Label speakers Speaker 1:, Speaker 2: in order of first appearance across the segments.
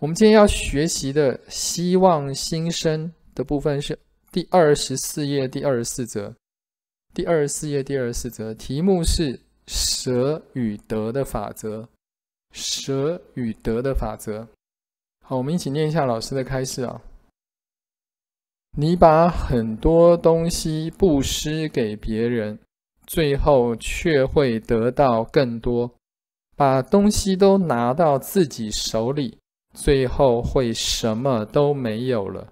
Speaker 1: 我们今天要学习的“希望新生”的部分是第二十四页第二十四则。第二十四页第二十四则，题目是“舍与得的法则”。舍与得的法则。好，我们一起念一下老师的开示啊。你把很多东西布施给别人，最后却会得到更多；把东西都拿到自己手里。最后会什么都没有了。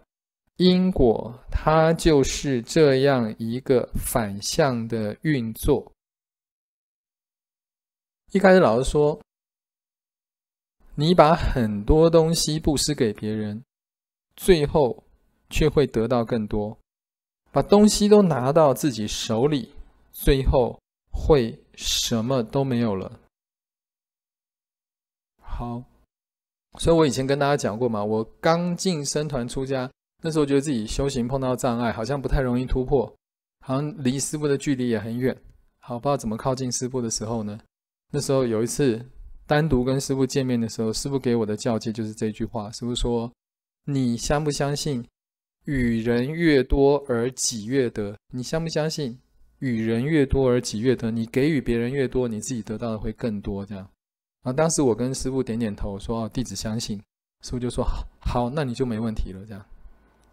Speaker 1: 因果它就是这样一个反向的运作。一开始老师说，你把很多东西布施给别人，最后却会得到更多；把东西都拿到自己手里，最后会什么都没有了。好。所以，我以前跟大家讲过嘛，我刚进僧团出家，那时候觉得自己修行碰到障碍，好像不太容易突破，好像离师傅的距离也很远，好不知道怎么靠近师傅的时候呢。那时候有一次单独跟师傅见面的时候，师傅给我的教诫就是这句话：师傅说，你相不相信，与人越多而己越得？你相不相信，与人越多而己越得？你给予别人越多，你自己得到的会更多，这样。啊！当时我跟师傅点点头，说：“哦，弟子相信。”师傅就说：“好，好，那你就没问题了。”这样，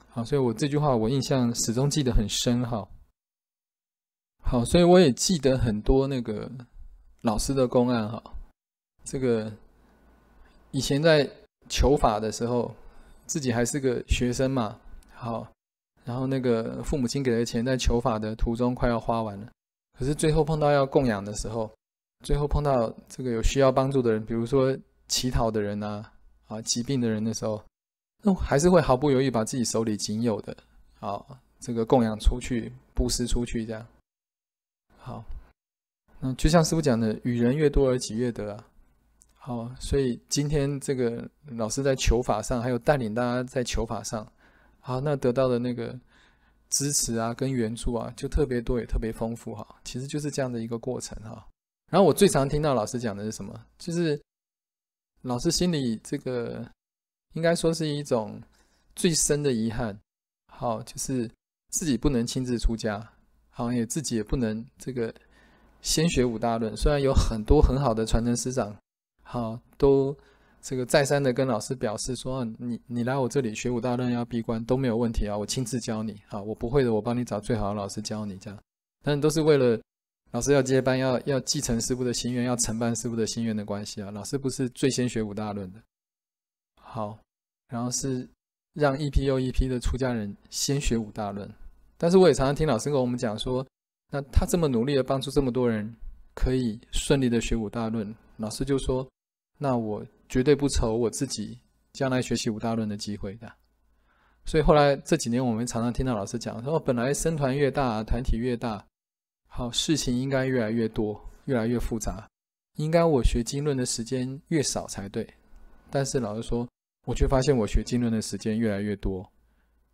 Speaker 1: 好，所以我这句话我印象始终记得很深。哈，好，所以我也记得很多那个老师的公案。哈，这个以前在求法的时候，自己还是个学生嘛。好，然后那个父母亲给的钱在求法的途中快要花完了，可是最后碰到要供养的时候。最后碰到这个有需要帮助的人，比如说乞讨的人啊，啊，疾病的人的时候，那还是会毫不犹豫把自己手里仅有的啊，这个供养出去、布施出去，这样好。那就像师傅讲的，“与人越多而己越得”啊。好，所以今天这个老师在求法上，还有带领大家在求法上，好，那得到的那个支持啊、跟援助啊，就特别多也特别丰富哈。其实就是这样的一个过程哈。然后我最常听到老师讲的是什么？就是老师心里这个应该说是一种最深的遗憾。好，就是自己不能亲自出家，好像也自己也不能这个先学五大论。虽然有很多很好的传承师长，好都这个再三的跟老师表示说：“你你来我这里学五大论要闭关都没有问题啊，我亲自教你。好，我不会的，我帮你找最好的老师教你这样。”但都是为了。老师要接班，要要继承师傅的心愿，要承办师傅的心愿的关系啊。老师不是最先学五大论的，好，然后是让一批又一批的出家人先学五大论。但是我也常常听老师跟我们讲说，那他这么努力的帮助这么多人，可以顺利的学五大论。老师就说，那我绝对不愁我自己将来学习五大论的机会的。所以后来这几年，我们常常听到老师讲说，本来僧团越大，团体越大。好，事情应该越来越多，越来越复杂，应该我学经论的时间越少才对。但是老师说，我却发现我学经论的时间越来越多。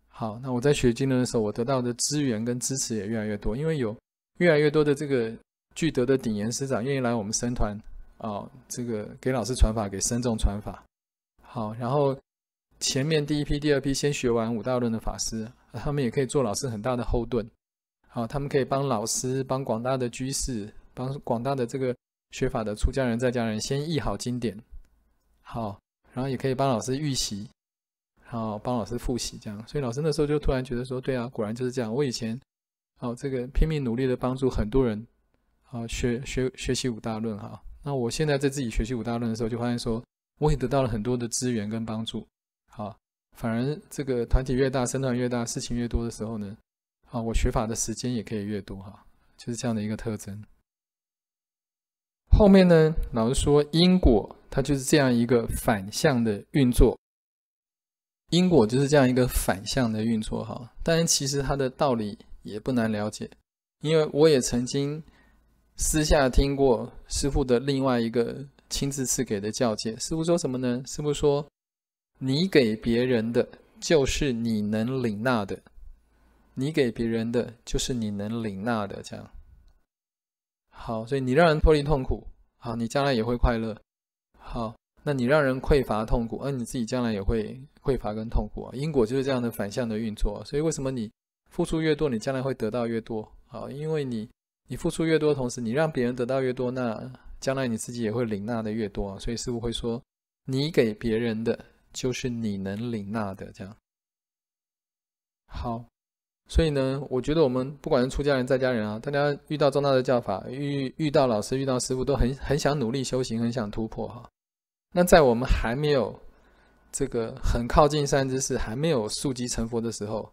Speaker 1: 好，那我在学经论的时候，我得到的资源跟支持也越来越多，因为有越来越多的这个聚德的顶严师长愿意来我们生团，哦，这个给老师传法，给僧众传法。好，然后前面第一批、第二批先学完五大论的法师，他们也可以做老师很大的后盾。好，他们可以帮老师，帮广大的居士，帮广大的这个学法的出家人在家人，先译好经典，好，然后也可以帮老师预习，好，帮老师复习，这样。所以老师那时候就突然觉得说，对啊，果然就是这样。我以前，好，这个拼命努力的帮助很多人，啊，学学学习五大论哈。那我现在在自己学习五大论的时候，就发现说，我也得到了很多的资源跟帮助。好，反而这个团体越大，声团越大，事情越多的时候呢？啊，我学法的时间也可以越多哈，就是这样的一个特征。后面呢，老师说因果它就是这样一个反向的运作，因果就是这样一个反向的运作哈。但然其实它的道理也不难了解，因为我也曾经私下听过师傅的另外一个亲自赐给的教诫。师傅说什么呢？师傅说你给别人的就是你能领纳的。你给别人的就是你能领纳的，这样。好，所以你让人脱离痛苦，好，你将来也会快乐，好，那你让人匮乏痛苦，而你自己将来也会匮乏跟痛苦啊。因果就是这样的反向的运作，所以为什么你付出越多，你将来会得到越多？好，因为你你付出越多，同时你让别人得到越多，那将来你自己也会领纳的越多。所以师傅会说，你给别人的就是你能领纳的，这样。好。所以呢，我觉得我们不管是出家人在家人啊，大家遇到重大的教法，遇遇到老师遇到师傅，都很很想努力修行，很想突破哈。那在我们还没有这个很靠近善知识，还没有速极成佛的时候，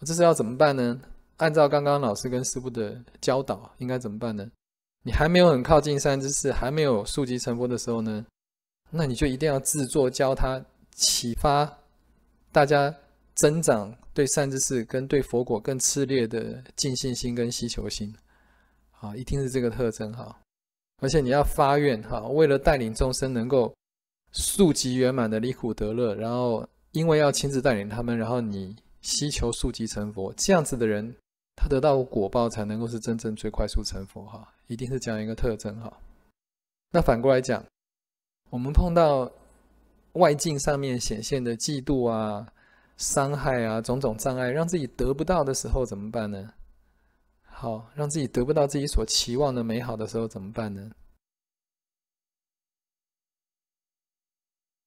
Speaker 1: 这是要怎么办呢？按照刚刚老师跟师傅的教导，应该怎么办呢？你还没有很靠近善知识，还没有速极成佛的时候呢，那你就一定要自作教他，启发大家。增长对善知识跟对佛果更炽烈的尽信心跟希求心，啊，一定是这个特征哈。而且你要发愿哈，为了带领众生能够速疾圆满的离苦得乐，然后因为要亲自带领他们，然后你希求速疾成佛，这样子的人，他得到果报才能够是真正最快速成佛哈，一定是这样一个特征哈。那反过来讲，我们碰到外境上面显现的嫉妒啊。伤害啊，种种障碍，让自己得不到的时候怎么办呢？好，让自己得不到自己所期望的美好的时候怎么办呢？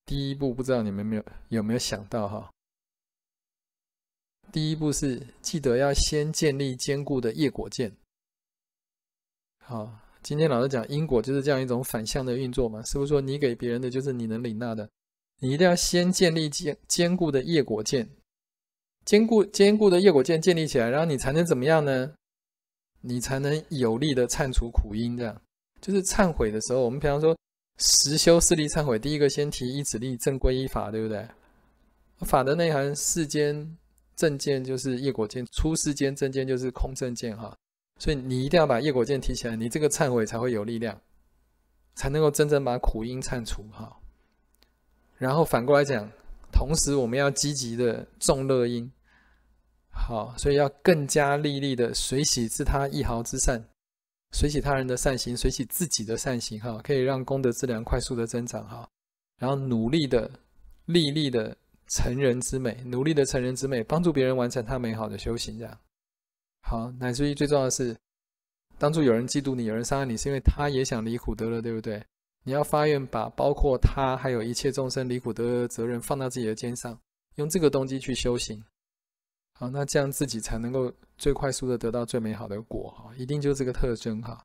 Speaker 1: 第一步，不知道你们没有有没有想到哈？第一步是记得要先建立坚固的业果见。好，今天老师讲因果就是这样一种反向的运作嘛？师傅说你给别人的就是你能领纳的。你一定要先建立坚坚固的业果见，坚固坚固的业果见建立起来，然后你才能怎么样呢？你才能有力的忏除苦因。这样就是忏悔的时候，我们比方说实修四力忏悔，第一个先提一指力、正归依法，对不对？法的内涵世间正见就是业果见，出世间正见就是空正见哈。所以你一定要把业果见提起来，你这个忏悔才会有力量，才能够真正把苦因忏除哈。然后反过来讲，同时我们要积极的种乐因，好，所以要更加利利的随喜自他一毫之善，随喜他人的善行，随喜自己的善行，哈，可以让功德之量快速的增长，哈，然后努力的利利的成人之美，努力的成人之美，帮助别人完成他美好的修行，这样，好，乃至于最重要的是，当初有人嫉妒你，有人伤害你，是因为他也想离苦得乐，对不对？你要发愿把包括他还有一切众生离苦的责任放到自己的肩上，用这个动机去修行，好，那这样自己才能够最快速的得到最美好的果哈，一定就是这个特征哈。